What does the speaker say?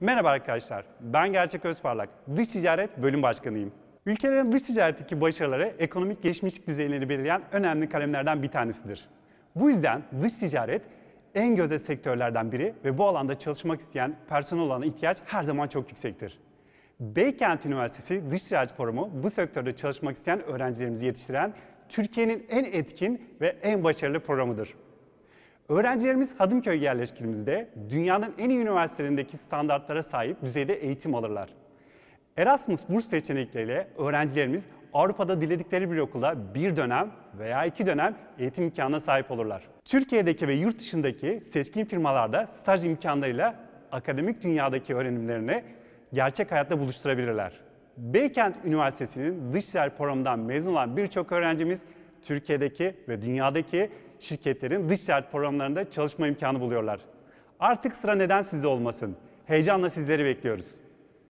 Merhaba arkadaşlar, ben Gerçek Özparlak, Dış Ticaret Bölüm Başkanıyım. Ülkelerin dış ticaretteki başarıları ekonomik gelişmişlik düzeylerini belirleyen önemli kalemlerden bir tanesidir. Bu yüzden dış ticaret en gözde sektörlerden biri ve bu alanda çalışmak isteyen personel olan ihtiyaç her zaman çok yüksektir. Beykent Üniversitesi Dış Ticaret Programı bu sektörde çalışmak isteyen öğrencilerimizi yetiştiren Türkiye'nin en etkin ve en başarılı programıdır. Öğrencilerimiz Hadımköy yerleşkimizde dünyanın en iyi üniversitelerindeki standartlara sahip düzeyde eğitim alırlar. Erasmus burs seçenekleriyle öğrencilerimiz Avrupa'da diledikleri bir okula bir dönem veya iki dönem eğitim imkanına sahip olurlar. Türkiye'deki ve yurt dışındaki seçkin firmalarda staj imkanlarıyla akademik dünyadaki öğrenimlerini gerçek hayatta buluşturabilirler. Beykent Üniversitesi'nin dış ticaret programından mezun olan birçok öğrencimiz Türkiye'deki ve dünyadaki şirketlerin dış ticaret programlarında çalışma imkanı buluyorlar. Artık sıra neden sizde olmasın? Heyecanla sizleri bekliyoruz.